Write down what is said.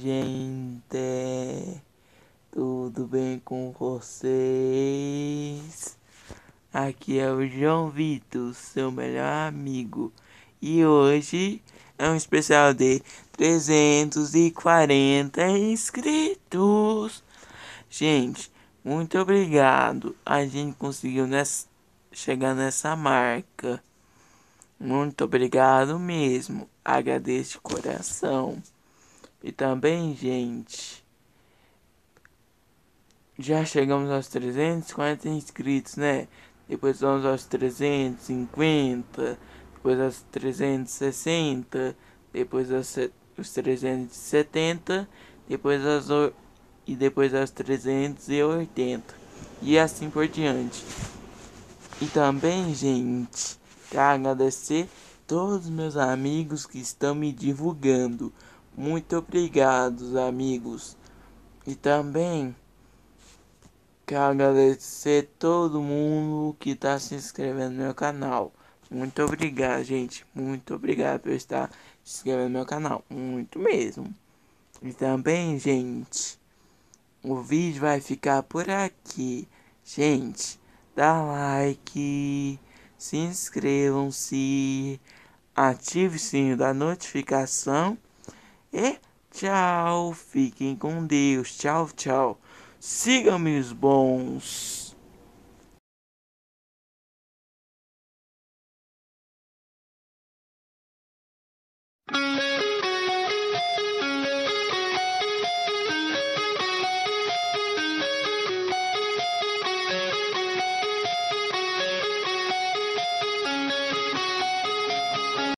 gente? Tudo bem com vocês? Aqui é o João Vitor, seu melhor amigo, e hoje é um especial de 340 inscritos. Gente, muito obrigado. A gente conseguiu nessa, chegar nessa marca. Muito obrigado mesmo. Agradeço de coração. E também, gente, já chegamos aos 340 inscritos, né? Depois vamos aos 350, depois aos 360, depois aos os 370, depois aos e depois aos 380 e assim por diante. E também, gente, quero agradecer todos meus amigos que estão me divulgando. Muito obrigado, amigos. E também quero agradecer todo mundo que está se inscrevendo no meu canal. Muito obrigado, gente. Muito obrigado por estar se inscrevendo no meu canal. Muito mesmo. E também, gente, o vídeo vai ficar por aqui. Gente, dá like, se inscrevam-se, ative o sininho da notificação e tchau. Fiquem com Deus. Tchau, tchau. Sigam-me os bons.